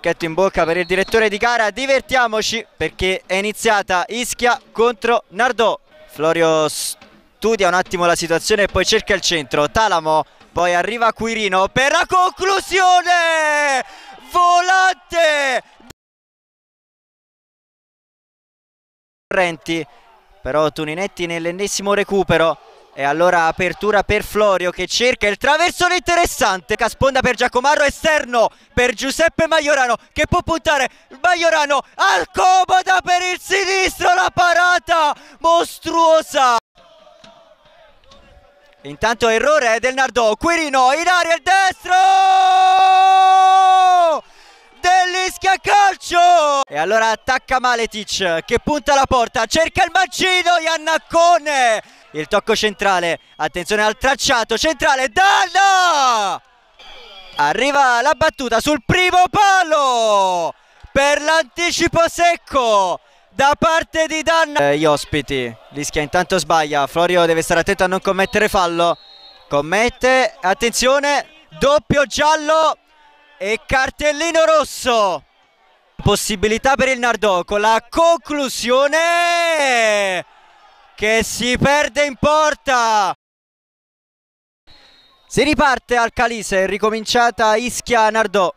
Schetto in bocca per il direttore di gara, divertiamoci perché è iniziata Ischia contro Nardò. Florio studia un attimo la situazione e poi cerca il centro. Talamo, poi arriva Quirino per la conclusione! Volante! Renti, però Tuninetti nell'ennesimo recupero e allora apertura per Florio che cerca il traversone interessante. Casponda per Giacomarro, esterno per Giuseppe Maiorano che può puntare. Maiorano al comoda per il sinistro, la parata mostruosa. Intanto errore del Nardò, Quirino in aria il destro! allora attacca Maletic che punta la porta, cerca il mancino, Iannaccone! Il tocco centrale, attenzione al tracciato, centrale, Danna! Arriva la battuta sul primo palo! Per l'anticipo secco! da parte di Danna. Eh, gli ospiti, Lischia intanto sbaglia, Florio deve stare attento a non commettere fallo, commette, attenzione, doppio giallo e cartellino rosso. Possibilità per il Nardò con la conclusione che si perde in porta. Si riparte al Calise, ricominciata Ischia Nardò.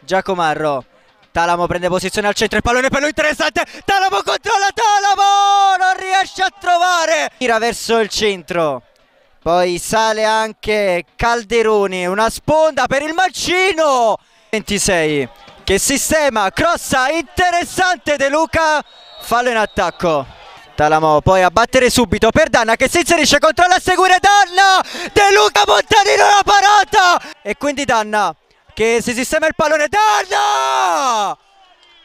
Giacomarro. Talamo prende posizione al centro, il pallone per lui interessante. Talamo controlla Talamo! Non riesce a trovare. Tira verso il centro. Poi sale anche Calderoni, una sponda per il mancino. 26 che sistema, crossa interessante De Luca, fallo in attacco. Talamo poi a battere subito per Danna che si inserisce contro la seguire Danna, De Luca Montanino la parata e quindi Danna che si sistema il pallone, Danna!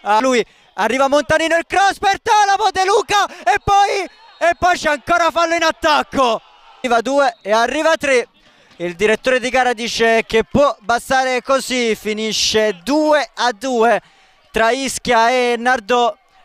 A lui arriva Montanino il cross per Talamo, De Luca e poi, e poi c'è ancora fallo in attacco. Arriva 2 e arriva 3 il direttore di gara dice che può bastare così, finisce 2 a 2 tra Ischia e Nardò